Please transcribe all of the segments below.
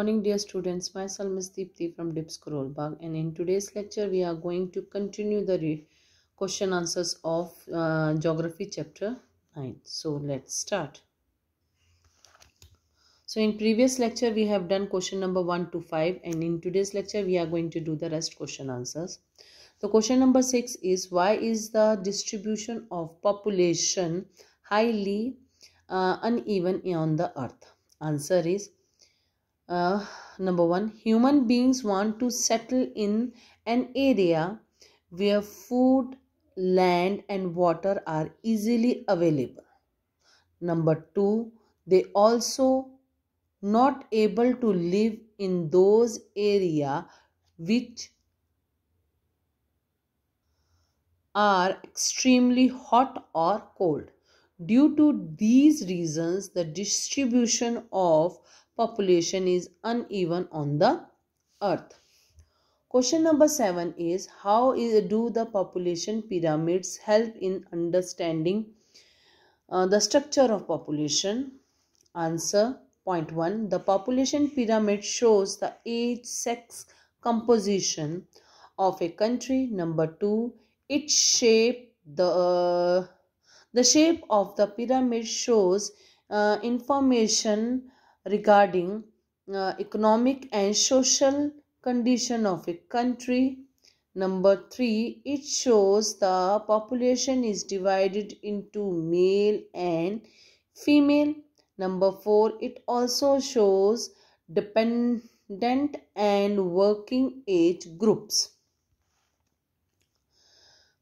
Morning dear students, myself is Deepthi from Dips Karolbagh and in today's lecture we are going to continue the question answers of uh, geography chapter 9. So let's start. So in previous lecture we have done question number 1 to 5 and in today's lecture we are going to do the rest question answers. So question number 6 is why is the distribution of population highly uh, uneven on the earth? Answer is uh, number one human beings want to settle in an area where food land and water are easily available number two they also not able to live in those area which are extremely hot or cold due to these reasons the distribution of population is uneven on the earth. Question number 7 is how is, do the population pyramids help in understanding uh, the structure of population? Answer point 1 the population pyramid shows the age sex composition of a country number 2 its shape the uh, the shape of the pyramid shows uh, information regarding uh, economic and social condition of a country number 3 it shows the population is divided into male and female number 4 it also shows dependent and working age groups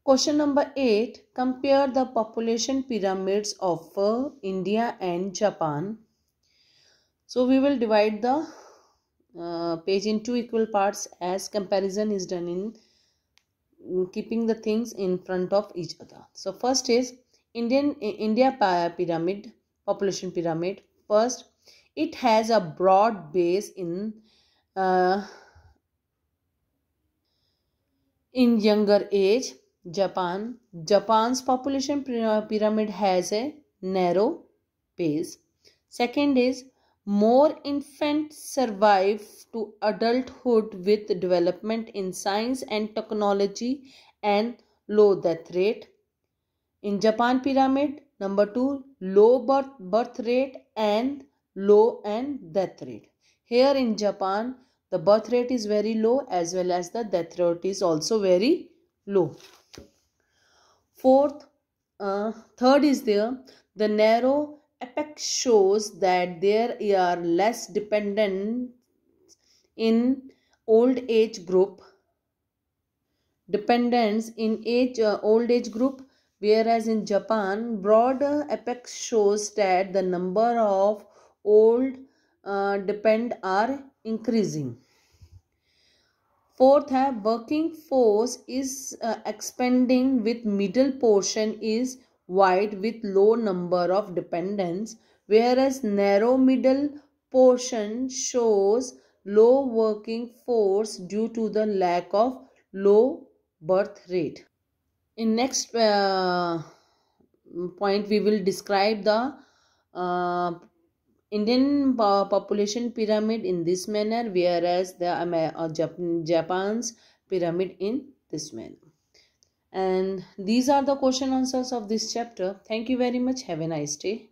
Question number 8 Compare the population pyramids of uh, India and Japan so we will divide the uh, page in two equal parts as comparison is done in, mm, keeping the things in front of each other so first is indian india pyramid population pyramid first it has a broad base in uh, in younger age japan japan's population uh, pyramid has a narrow base second is more infants survive to adulthood with development in science and technology and low death rate. In Japan pyramid, number 2 low birth, birth rate and low and death rate. Here in Japan, the birth rate is very low as well as the death rate is also very low. Fourth, uh, third is there the narrow Apex shows that there are less dependent in old age group dependence in age uh, old age group whereas in japan broad uh, shows that the number of old uh, depend are increasing fourth the working force is uh, expanding with middle portion is wide with low number of dependents whereas narrow middle portion shows low working force due to the lack of low birth rate. In next uh, point we will describe the uh, Indian population pyramid in this manner whereas the uh, Japan's pyramid in this manner and these are the question answers of this chapter thank you very much have a nice day